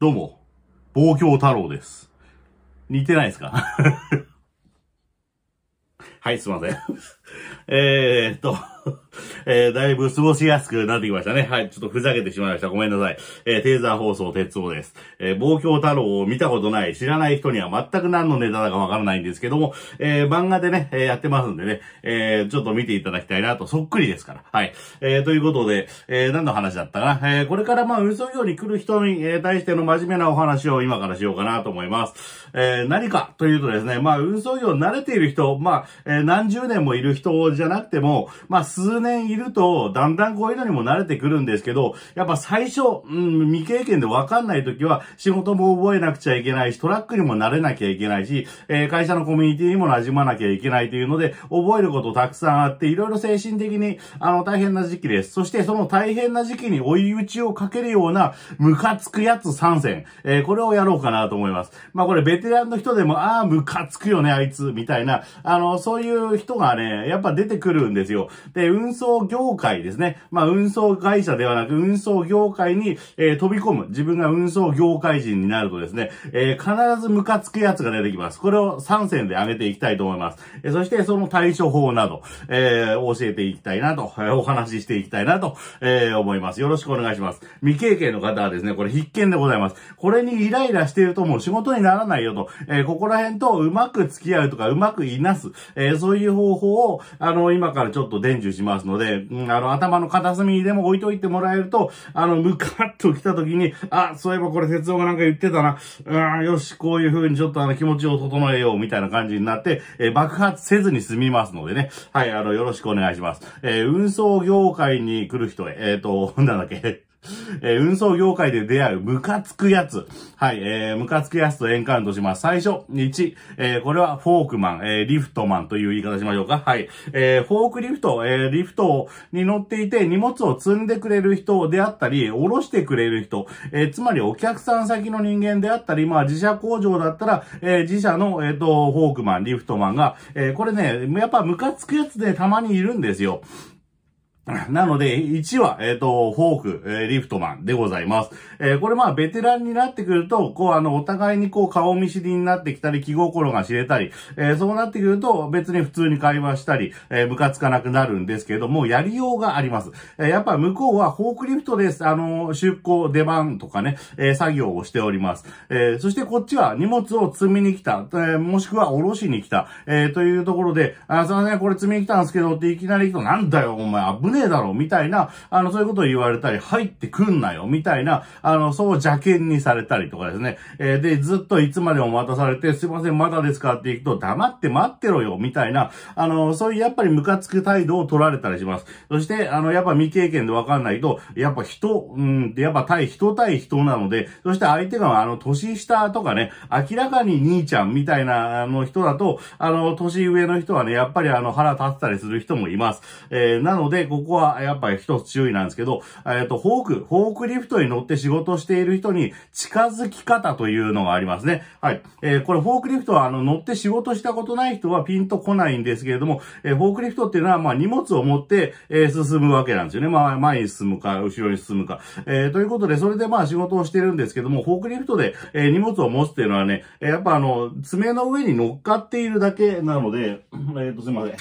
どうも、望郷太郎です。似てないですか はい、すいません。えーっと。えー、だいぶ過ごしやすくなってきましたね。はい、ちょっとふざけてしまいました。ごめんなさい。えー、テーザー放送、鉄夫です。えー、望郷太郎を見たことない、知らない人には全く何のネタだかわからないんですけども、えー、漫画でね、えー、やってますんでね、えー、ちょっと見ていただきたいなと、そっくりですから。はい。えー、ということで、えー、何の話だったかな。えー、これからまあ、運送業に来る人に、えー、対しての真面目なお話を今からしようかなと思います。えー、何かというとですね、まあ、運送業慣れている人、まあ、えー、何十年もいる人じゃなくても、まあ、数年いると、だんだんこういうのにも慣れてくるんですけど、やっぱ最初、うん、未経験でわかんない時は、仕事も覚えなくちゃいけないし、トラックにも慣れなきゃいけないし、えー、会社のコミュニティにも馴染まなきゃいけないというので、覚えることたくさんあって、いろいろ精神的に、あの、大変な時期です。そして、その大変な時期に追い打ちをかけるような、ムカつくやつ参戦。えー、これをやろうかなと思います。まあ、これベテランの人でも、ああ、ムカつくよね、あいつ、みたいな、あの、そういう人がね、やっぱ出てくるんですよ。で、え運送業界ですね。まあ、運送会社ではなく、運送業界に、えー、飛び込む。自分が運送業界人になるとですね、えー、必ずムカつくやつが出てきます。これを3選で挙げていきたいと思います。えそして、その対処法など、え教えていきたいなと、えお話ししていきたいなと、え思います。よろしくお願いします。未経験の方はですね、これ必見でございます。これにイライラしているともう仕事にならないよと、えここら辺とうまく付き合うとか、うまくいなす、えそういう方法を、あの、今からちょっと伝授しますので、うん、あの、頭の片隅にでも置いといてもらえると、あの、ムカッと来た時に、あ、そういえばこれ、鉄道がなんか言ってたな、うん、よし、こういう風にちょっとあの、気持ちを整えよう、みたいな感じになって、えー、爆発せずに済みますのでね、はい、あの、よろしくお願いします。えー、運送業界に来る人へ、えっ、ー、と、なんだっけ、えー、運送業界で出会うムカつくやつ。はい、えー、ムカつくやつとエンカウントします。最初、1、えー、これはフォークマン、えー、リフトマンという言い方しましょうか。はい、えー、フォークリフト、えー、リフトに乗っていて荷物を積んでくれる人であったり、下ろしてくれる人、えー、つまりお客さん先の人間であったり、まあ自社工場だったら、えー、自社の、えっ、ー、と、フォークマン、リフトマンが、えー、これね、やっぱムカつくやつでたまにいるんですよ。なので、1は、えっ、ー、と、フォーク、えー、リフトマンでございます。えー、これまあ、ベテランになってくると、こう、あの、お互いにこう、顔見知りになってきたり、気心が知れたり、えー、そうなってくると、別に普通に会話したり、えー、ムカつかなくなるんですけども、やりようがあります。えー、やっぱ向こうは、フォークリフトです。あの、出向、出番とかね、えー、作業をしております。えー、そしてこっちは、荷物を積みに来た、えー、もしくは、下ろしに来た、えー、というところで、あ、すいません、これ積みに来たんですけど、っていきなり行くと、なんだよ、お前、危ねえだろ、みたいな、あの、そういうことを言われたり、入ってくんなよ、みたいな、あの、そう邪険にされたりとかですね。えー、で、ずっといつまでも待たされて、すいません、まだですかって行くと、黙って待ってろよ、みたいな、あの、そういうやっぱりムカつく態度を取られたりします。そして、あの、やっぱ未経験でわかんないと、やっぱ人、うん、やっぱ対人対人なので、そして相手が、あの、年下とかね、明らかに兄ちゃんみたいな、あの、人だと、あの、年上の人はね、やっぱりあの、腹立ったりする人もいます。えー、なので、こここはやっぱり一つ注意なんですけど、えっ、と、フォーク、フォークリフトに乗って仕事している人に近づき方というのがありますね。はい。えー、これフォークリフトはあの乗って仕事したことない人はピンとこないんですけれども、えー、フォークリフトっていうのはまあ荷物を持って、えー、進むわけなんですよね。まあ前に進むか、後ろに進むか。えということで、それでまあ仕事をしてるんですけども、フォークリフトで、え荷物を持つっていうのはね、やっぱあの、爪の上に乗っかっているだけなので、えっ、と、すいません。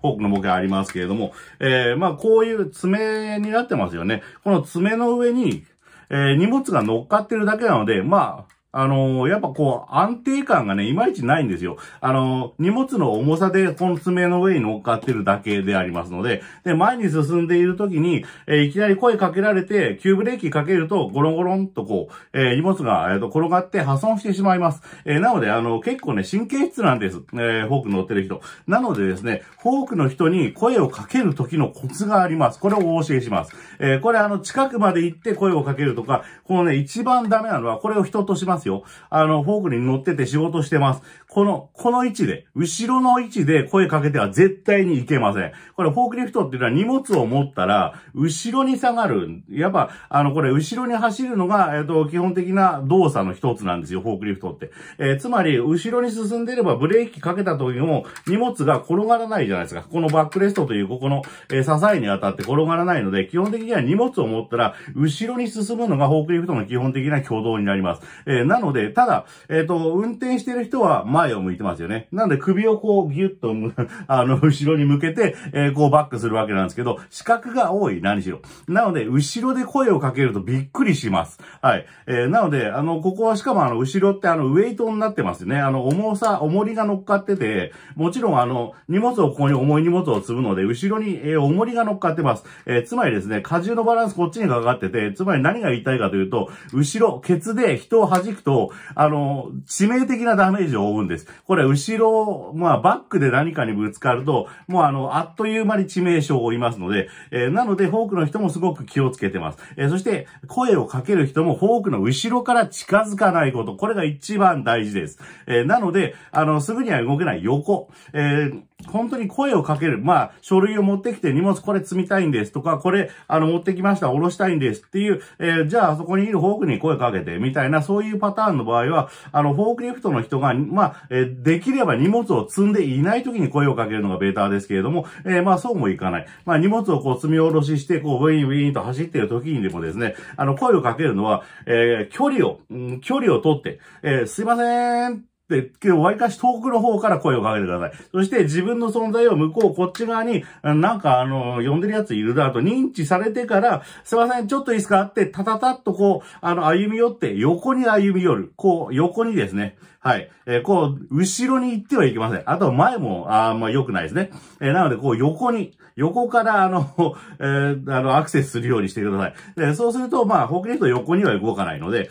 フォークのボケありますけれども、えー、まあ、こういう爪になってますよね。この爪の上に、えー、荷物が乗っかってるだけなので、まあ、あのー、やっぱこう、安定感がね、いまいちないんですよ。あのー、荷物の重さでこの爪の上に乗っかってるだけでありますので、で、前に進んでいる時に、えー、いきなり声かけられて、急ブレーキかけると、ゴロンゴロンとこう、え荷物が、えー、と転がって破損してしまいます。えなので、あの、結構ね、神経質なんです。えフォーク乗ってる人。なのでですね、フォークの人に声をかける時のコツがあります。これをお教えします。えこれあの、近くまで行って声をかけるとか、このね、一番ダメなのは、これを人とします。ますよ。あの、フォークに乗ってて仕事してます。この、この位置で、後ろの位置で声かけては絶対にいけません。これ、フォークリフトっていうのは荷物を持ったら、後ろに下がる。やっぱ、あの、これ、後ろに走るのが、えっ、と、基本的な動作の一つなんですよ、フォークリフトって。えー、つまり、後ろに進んでればブレーキかけた時も、荷物が転がらないじゃないですか。このバックレストという、ここの、えー、支えに当たって転がらないので、基本的には荷物を持ったら、後ろに進むのがフォークリフトの基本的な挙動になります。えー、なので、ただ、えっ、ー、と、運転してる人は前を向いてますよね。なので、首をこう、ギュッと、あの、後ろに向けて、えー、こうバックするわけなんですけど、視覚が多い、何しろ。なので、後ろで声をかけるとびっくりします。はい。えー、なので、あの、ここはしかもあの、後ろってあの、ウェイトになってますね。あの、重さ、重りが乗っかってて、もちろんあの、荷物をここに重い荷物を積むので、後ろに、えー、重りが乗っかってます。えー、つまりですね、荷重のバランスこっちにかかってて、つまり何が言いたいかというと、後ろ、ケツで人を弾くくと、あの、致命的なダメージを負うんです。これ、後ろ、まあ、バックで何かにぶつかると、もうあの、あっという間に致命傷を負いますので、えー、なので、フォークの人もすごく気をつけてます。えー、そして、声をかける人もフォークの後ろから近づかないこと、これが一番大事です。えー、なので、あの、すぐには動けない横、えー本当に声をかける。まあ、書類を持ってきて荷物これ積みたいんですとか、これ、あの、持ってきました、下ろしたいんですっていう、えー、じゃあ、そこにいるフォークに声かけて、みたいな、そういうパターンの場合は、あの、フォークリフトの人が、まあ、えー、できれば荷物を積んでいない時に声をかけるのがベーターですけれども、えー、まあ、そうもいかない。まあ、荷物をこう積み下ろしして、こう、ウィンウィンと走っている時にでもですね、あの、声をかけるのは、え距離を、うん、距離をとって、えすいませんで、わりかし遠くの方から声をかけてください。そして自分の存在を向こう、こっち側に、なんかあの、呼んでるやついるなと認知されてから、すいません、ちょっといいですかって、たたたっとこう、あの、歩み寄って、横に歩み寄る。こう、横にですね。はい。えー、こう、後ろに行ってはいけません。あと、前も、あまあ、良くないですね。えー、なので、こう、横に、横から、あの、えー、あの、アクセスするようにしてください。で、そうすると、まあ、フォー横には動かないので、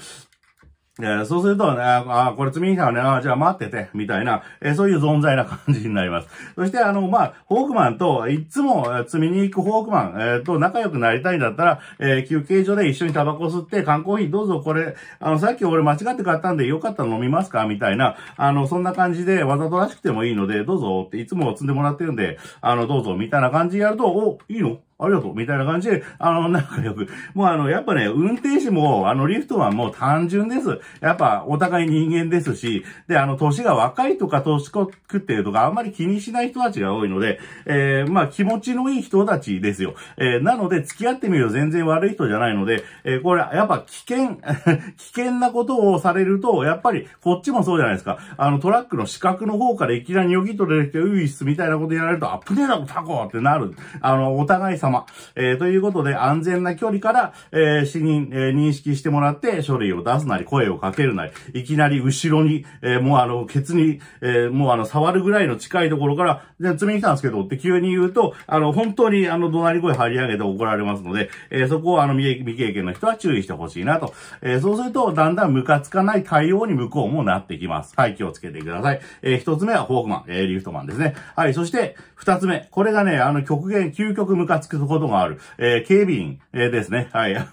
えー、そうすると、ね、ああ、これ積み違反ね、ああ、じゃあ待ってて、みたいな、えー、そういう存在な感じになります。そして、あの、まあ、ークマンと、いつも積みに行くホークマン、えー、と仲良くなりたいんだったら、えー、休憩所で一緒にタバコ吸って、缶コーヒーどうぞこれ、あの、さっき俺間違って買ったんで、よかったら飲みますかみたいな、あの、そんな感じで、わざとらしくてもいいので、どうぞって、いつも積んでもらってるんで、あの、どうぞ、みたいな感じでやると、お、いいのありがとうみたいな感じで、あの、仲良く。もうあの、やっぱね、運転手も、あの、リフトはもう単純です。やっぱ、お互い人間ですし、で、あの、歳が若いとか、年食ってるとか、あんまり気にしない人たちが多いので、えー、まあ、気持ちのいい人たちですよ。えー、なので、付き合ってみると全然悪い人じゃないので、えー、これ、やっぱ危険、危険なことをされると、やっぱり、こっちもそうじゃないですか。あの、トラックの死角の方からいきなりよぎ取れてきて、ウイスみたいなことやられると、あ、プねえだろ、タコってなる。あの、お互い様。えー、ということで、安全な距離から、えー、死人、えー、認識してもらって、書類を出すなり、声をかけるなり、いきなり後ろに、えー、もうあの、ケツに、えー、もうあの、触るぐらいの近いところから、じゃ積みに来たんですけど、って急に言うと、あの、本当にあの、怒鳴り声張り上げて怒られますので、えー、そこをあの未、未経験の人は注意してほしいなと。えー、そうすると、だんだんムカつかない対応に向こうもなってきます。はい、気をつけてください。えー、一つ目はフォークマン、えー、リフトマンですね。はい、そして、二つ目。これがね、あの、極限、究極ムカつくくことがある。えー、警備員、えー、ですね。はい。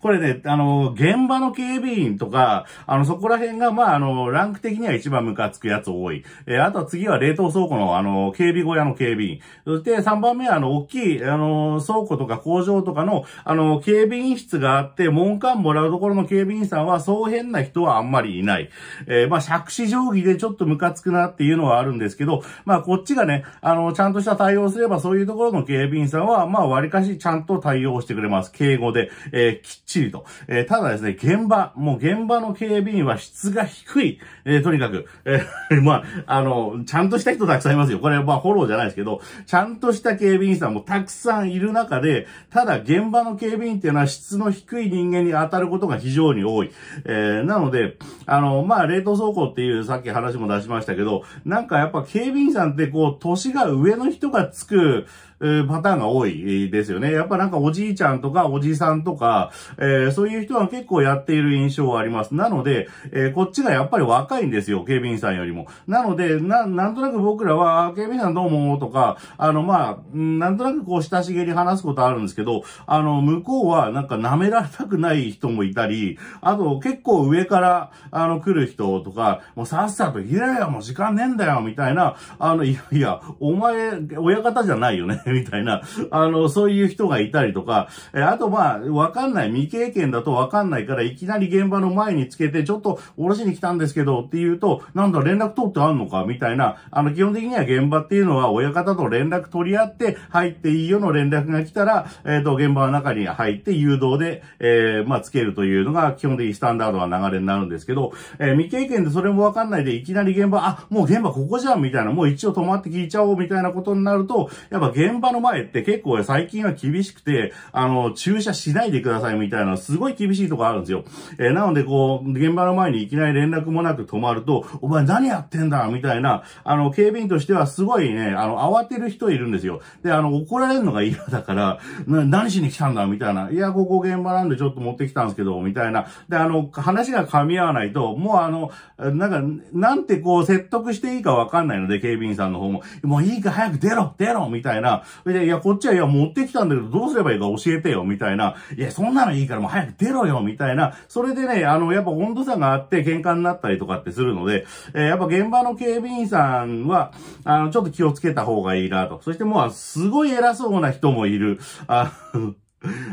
これね、あの、現場の警備員とか、あの、そこら辺が、まあ、あの、ランク的には一番ムカつくやつ多い。えー、あとは次は冷凍倉庫の、あの、警備小屋の警備員。そして3番目は、あの、大きい、あの、倉庫とか工場とかの、あの、警備員室があって、門間もらうところの警備員さんは、そう変な人はあんまりいない。えー、まあ、借子定規でちょっとムカつくなっていうのはあるんですけど、まあ、こっちがね、あの、ちゃんとした対応すれば、そういうところの警備員さんは、まあ、はりかしちゃんと対応してくれます。敬語で、えー、きっちりと。えー、ただですね、現場、もう現場の警備員は質が低い。えー、とにかく、えー、まあ、あの、ちゃんとした人たくさんいますよ。これ、まあ、フォローじゃないですけど、ちゃんとした警備員さんもたくさんいる中で、ただ現場の警備員っていうのは質の低い人間に当たることが非常に多い。えー、なので、あの、まあ、冷凍走行っていうさっき話も出しましたけど、なんかやっぱ警備員さんってこう、年が上の人がつく、えパターンが多いですよね。やっぱなんかおじいちゃんとかおじさんとか、えー、そういう人は結構やっている印象はあります。なので、えー、こっちがやっぱり若いんですよ、警備員さんよりも。なので、な、なんとなく僕らは、警備員さんどうも、とか、あの、まあ、なんとなくこう、親しげに話すことあるんですけど、あの、向こうはなんか舐められたくない人もいたり、あと結構上から、あの、来る人とか、もうさっさと入やろよ、もう時間ねえんだよ、みたいな、あの、いやいや、お前、親方じゃないよねみたいな、あの、そういう人がいたりとか、えあとまあ、わかんない、未経験だとわかんないから、いきなり現場の前につけて、ちょっとおろしに来たんですけどって言うと、なんだ、連絡取ってあんのかみたいな、あの、基本的には現場っていうのは、親方と連絡取り合って、入っていいよの連絡が来たら、えっ、ー、と、現場の中に入って誘導で、えー、まあ、つけるというのが、基本的にスタンダードな流れになるんですけど、えー、未経験でそれもわかんないで、いきなり現場、あ、もう現場ここじゃんみたいな、もう一応止まって聞いちゃおうみたいなことになると、やっぱ現場場の前って結構最近は厳しくて、あの、駐車しないでくださいみたいな、すごい厳しいとこあるんですよ。えー、なのでこう、現場の前にいきなり連絡もなく止まると、お前何やってんだみたいな、あの、警備員としてはすごいね、あの、慌てる人いるんですよ。で、あの、怒られるのが嫌だから、何しに来たんだみたいな。いや、ここ現場なんでちょっと持ってきたんですけど、みたいな。で、あの、話が噛み合わないと、もうあの、なんか、なんてこう、説得していいかわかんないので、警備員さんの方も、もういいか早く出ろ出ろみたいな、で、いや、こっちはいや、持ってきたんだけど、どうすればいいか教えてよ、みたいな。いや、そんなのいいからもう早く出ろよ、みたいな。それでね、あの、やっぱ温度差があって喧嘩になったりとかってするので、えー、やっぱ現場の警備員さんは、あの、ちょっと気をつけた方がいいなと。そしてもう、すごい偉そうな人もいる。あ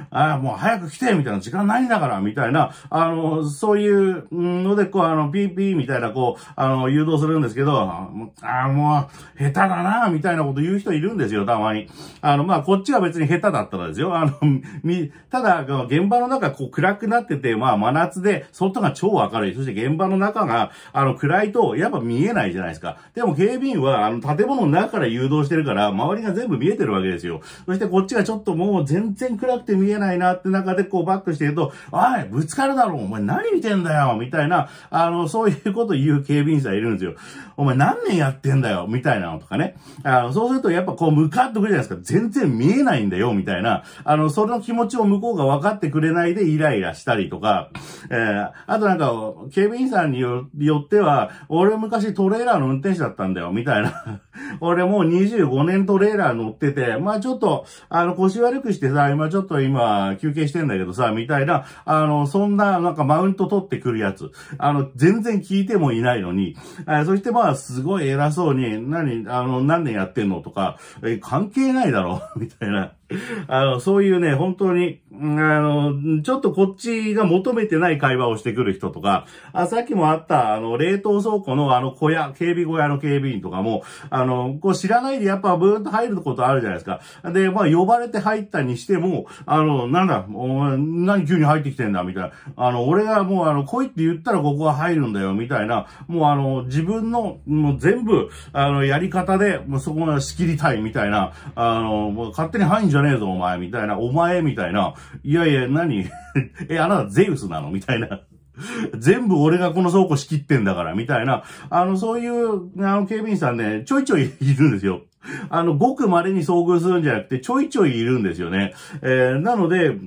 あ あ、もう早く来てみたいな、時間ないんだからみたいな、あの、そういうので、こう、あの、ピーピーみたいな、こう、あの、誘導するんですけど、ああ、もう、下手だな、みたいなこと言う人いるんですよ、たまに。あの、まあ、こっちは別に下手だったらですよ。あの、み、ただ、現場の中、こう、暗くなってて、まあ、真夏で、外が超明るい。そして現場の中が、あの、暗いと、やっぱ見えないじゃないですか。でも、警備員は、あの、建物の中から誘導してるから、周りが全部見えてるわけですよ。そして、こっちがちょっともう、全然暗くくて見えないなって中でこうバックしてると、おい、ぶつかるだろ、お前何見てんだよ、みたいな、あの、そういうこと言う警備員さんいるんですよ。お前何年やってんだよ、みたいなのとかね。あの、そうするとやっぱこう、ムかっとくるじゃないですか。全然見えないんだよ、みたいな。あの、その気持ちを向こうが分かってくれないでイライラしたりとか、えー、あとなんか、警備員さんによっては、俺昔トレーラーの運転手だったんだよ、みたいな。俺もう25年トレーラー乗ってて、まあちょっと、あの、腰悪くしてさ、今ちょっとょっと今、休憩してんだけどさ、みたいな、あの、そんな、なんかマウント取ってくるやつ。あの、全然聞いてもいないのに、えそしてまあ、すごい偉そうに、何、あの、何年やってんのとか、え関係ないだろ、みたいな。あの、そういうね、本当に、あの、ちょっとこっちが求めてない会話をしてくる人とか、あ、さっきもあった、あの、冷凍倉庫のあの小屋、警備小屋の警備員とかも、あの、こう知らないでやっぱブーンと入ることあるじゃないですか。で、まあ呼ばれて入ったにしても、あの、なんだ、お前、何急に入ってきてんだ、みたいな。あの、俺がもうあの、来いって言ったらここが入るんだよ、みたいな。もうあの、自分の、もう全部、あの、やり方で、もうそこが仕切りたい、みたいな。あの、もう勝手に入んじゃねえぞ、お前、みたいな。お前、みたいな。いやいや、何 え、あなたゼウスなのみたいな。全部俺がこの倉庫仕切ってんだから、みたいな。あの、そういう、あの、警備員さんね、ちょいちょいいるんですよ。あの、ごく稀に遭遇するんじゃなくて、ちょいちょいいるんですよね。えー、なので、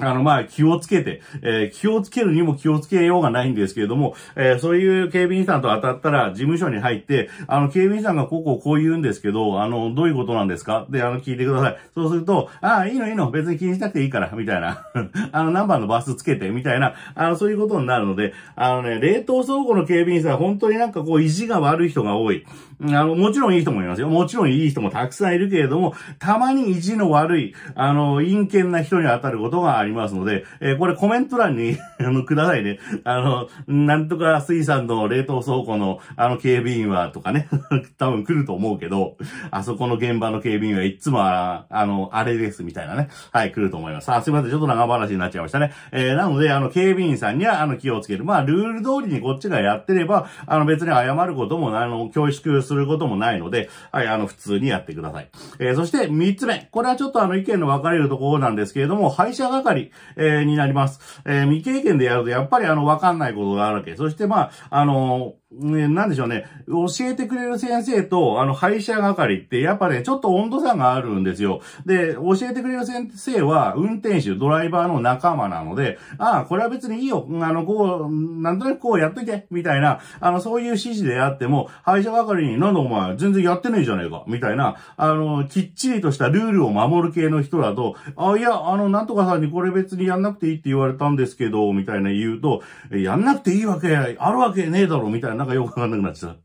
あの、まあ、気をつけて、えー、気をつけるにも気をつけようがないんですけれども、えー、そういう警備員さんと当たったら、事務所に入って、あの、警備員さんがこうこうこう言うんですけど、あの、どういうことなんですかで、あの、聞いてください。そうすると、ああ、いいのいいの、別に気にしなくていいから、みたいな。あの、何番のバスつけて、みたいな、あの、そういうことになるので、あのね、冷凍倉庫の警備員さん、本当になんかこう、意地が悪い人が多い。あの、もちろんいい人もいますよ。もちろんいい人もたくさんいるけれども、たまに意地の悪い、あの、陰険な人に当たることがありますので、えー、これコメント欄に あの、くださいね。あの、なんとか水産の冷凍倉庫の、あの、警備員は、とかね、多分来ると思うけど、あそこの現場の警備員はいつもあ、あの、あれです、みたいなね。はい、来ると思います。あ、すいません。ちょっと長話になっちゃいましたね。えー、なので、あの、警備員さんには、あの、気をつける。まあ、ルール通りにこっちがやってれば、あの、別に謝ることも、あの、恐縮することもないので、はい、あの、普通にやってください。えー、そして3つ目。これはちょっとあの、意見の分かれるところなんですけれども、廃車係、えー、になります。えー、未経験でやると、やっぱりあの、分かんないことがあるわけ。そしてまあ、あのーね、なんでしょうね。教えてくれる先生と、あの、歯医者係って、やっぱね、ちょっと温度差があるんですよ。で、教えてくれる先生は、運転手、ドライバーの仲間なので、ああ、これは別にいいよ。あの、こう、なんとなくこうやっといて、みたいな、あの、そういう指示であっても、歯医者係に、なんだお前、全然やってないじゃねえか、みたいな、あの、きっちりとしたルールを守る系の人だと、あ、いや、あの、なんとかさんにこれ別にやんなくていいって言われたんですけど、みたいな言うと、やんなくていいわけ、あるわけねえだろ、みたいな。 하나가 영광하는 거 났어.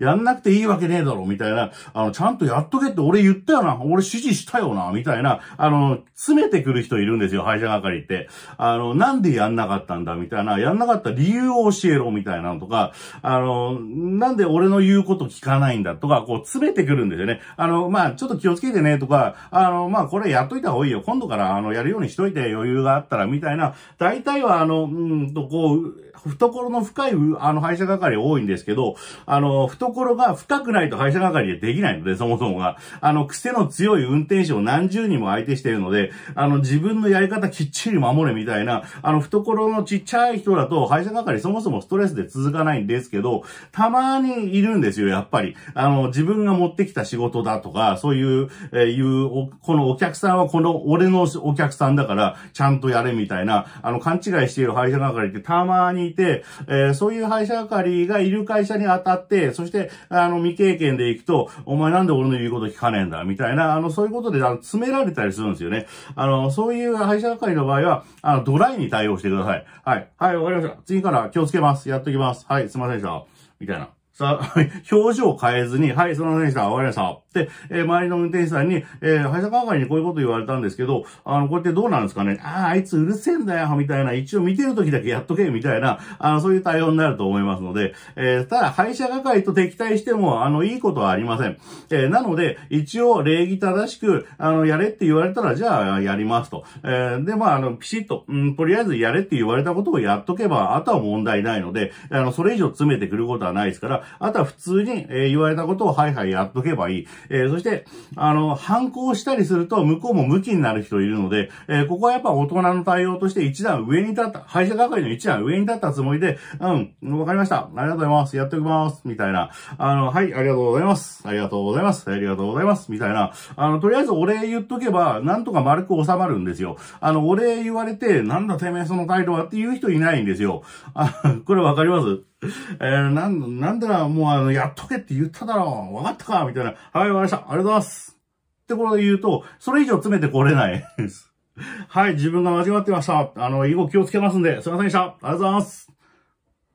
やんなくていいわけねえだろ、みたいな、あの、ちゃんとやっとけって俺言ったよな、俺指示したよな、みたいな、あの、詰めてくる人いるんですよ、歯医者係って。あの、なんでやんなかったんだ、みたいな、やんなかった理由を教えろ、みたいなのとか、あの、なんで俺の言うこと聞かないんだ、とか、こう、詰めてくるんですよね。あの、まあ、ちょっと気をつけてね、とか、あの、まあ、これやっといた方がいいよ、今度から、あの、やるようにしといて、余裕があったら、みたいな、大体は、あの、うんと、こう、懐の深い、あの、歯医者係多いんですけど、あの、懐どころが深くないと配車係でできないので、そもそもが。あの、癖の強い運転手を何十人も相手しているので、あの、自分のやり方きっちり守れみたいな、あの、懐のちっちゃい人だと、配車係そもそもストレスで続かないんですけど、たまにいるんですよ、やっぱり。あの、自分が持ってきた仕事だとか、そういう、えー、いうこのお客さんはこの俺のお客さんだから、ちゃんとやれみたいな、あの、勘違いしている配車係ってたまにいて、えー、そういう配車係がいる会社に当たって、そして、あの、未経験で行くと、お前なんで俺の言うこと聞かねえんだ、みたいな、あの、そういうことで、あの、詰められたりするんですよね。あの、そういう配車係の場合は、あの、ドライに対応してください。はい。はい、わかりました。次から気をつけます。やっときます。はい、すいませんでした。みたいな。さあ、表情を変えずに、はい、その運転手さん、わかりましで、えー、周りの運転手さんに、えー、配車係にこういうこと言われたんですけど、あの、これってどうなんですかねああ、あいつうるせえんだよ、みたいな、一応見てる時だけやっとけ、みたいな、あの、そういう対応になると思いますので、えー、ただ、配車係と敵対しても、あの、いいことはありません。えー、なので、一応、礼儀正しく、あの、やれって言われたら、じゃあ、やりますと。えー、で、まあ、あの、ピシッと、うん、とりあえずやれって言われたことをやっとけば、あとは問題ないので、あの、それ以上詰めてくることはないですから、あとは普通に、えー、言われたことをはいはいやっとけばいい。えー、そして、あの、反抗したりすると向こうも無気になる人いるので、えー、ここはやっぱ大人の対応として一段上に立った、歯医者係の一段上に立ったつもりで、うん、わかりました。ありがとうございます。やっておきます。みたいな。あの、はい、ありがとうございます。ありがとうございます。ありがとうございます。みたいな。あの、とりあえずお礼言っとけば、なんとか丸く収まるんですよ。あの、お礼言われて、なんだてめえその態度はっていう人いないんですよ。あ、これわかります えー、なん、なんだら、もうあの、やっとけって言っただろう。わかったかみたいな。はい、わかりました。ありがとうございます。ってことで言うと、それ以上詰めてこれないです。はい、自分が間違ってました。あの、以後気をつけますんで、すいませんでした。ありがとうございます。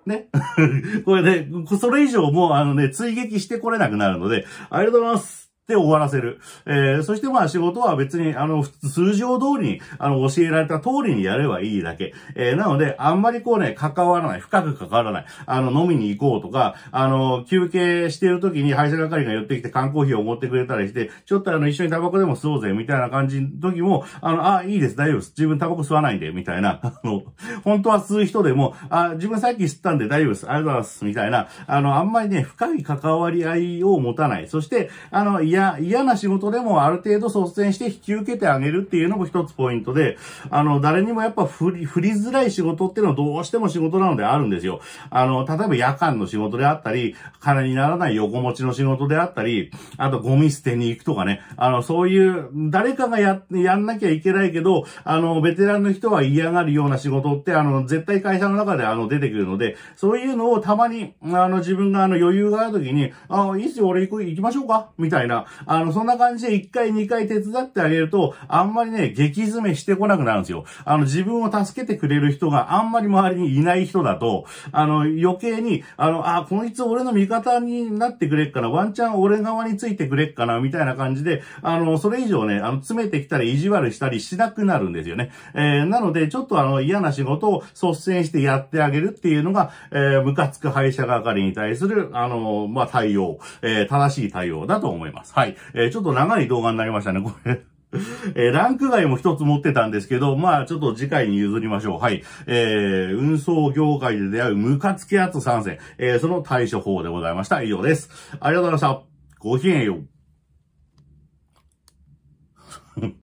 ね。これで、ね、それ以上もうあのね、追撃してこれなくなるので、ありがとうございます。で終わらせる。えー、そしてまあ仕事は別に、あの、通常通りに、あの、教えられた通りにやればいいだけ。えー、なので、あんまりこうね、関わらない、深く関わらない。あの、飲みに行こうとか、あの、休憩してる時に歯医者係が寄ってきて缶コーヒーを持ってくれたりして、ちょっとあの、一緒にタバコでも吸おうぜ、みたいな感じの時も、あの、あ、いいです、大丈夫です。自分タバコ吸わないんで、みたいな。あの、本当は吸う人でも、あ、自分さっき吸ったんで大丈夫です。ありがとうございます。みたいな。あの、あんまりね、深い関わり合いを持たない。そして、あの、や、嫌な仕事でもある程度率先して引き受けてあげるっていうのも一つポイントで、あの、誰にもやっぱ振り、振りづらい仕事っていうのはどうしても仕事なのであるんですよ。あの、例えば夜間の仕事であったり、金にならない横持ちの仕事であったり、あとゴミ捨てに行くとかね、あの、そういう、誰かがや、やんなきゃいけないけど、あの、ベテランの人は嫌がるような仕事って、あの、絶対会社の中であの、出てくるので、そういうのをたまに、あの、自分があの、余裕がある時に、あ、いいっすよ、俺行く、行きましょうかみたいな、あの、そんな感じで1回2回手伝ってあげると、あんまりね、激詰めしてこなくなるんですよ。あの、自分を助けてくれる人があんまり周りにいない人だと、あの、余計に、あの、あ、こいつ俺の味方になってくれっかな、ワンチャン俺側についてくれっかな、みたいな感じで、あの、それ以上ね、あの、詰めてきたり意地悪したりしなくなるんですよね。えー、なので、ちょっとあの、嫌な仕事を率先してやってあげるっていうのが、えー、ムカつく廃車係に対する、あの、まあ、対応、えー、正しい対応だと思います。はい。えー、ちょっと長い動画になりましたね、これ。えー、ランク外も一つ持ってたんですけど、まあちょっと次回に譲りましょう。はい。えー、運送業界で出会うムカつきやつ参戦。えー、その対処法でございました。以上です。ありがとうございました。ごきげんよう。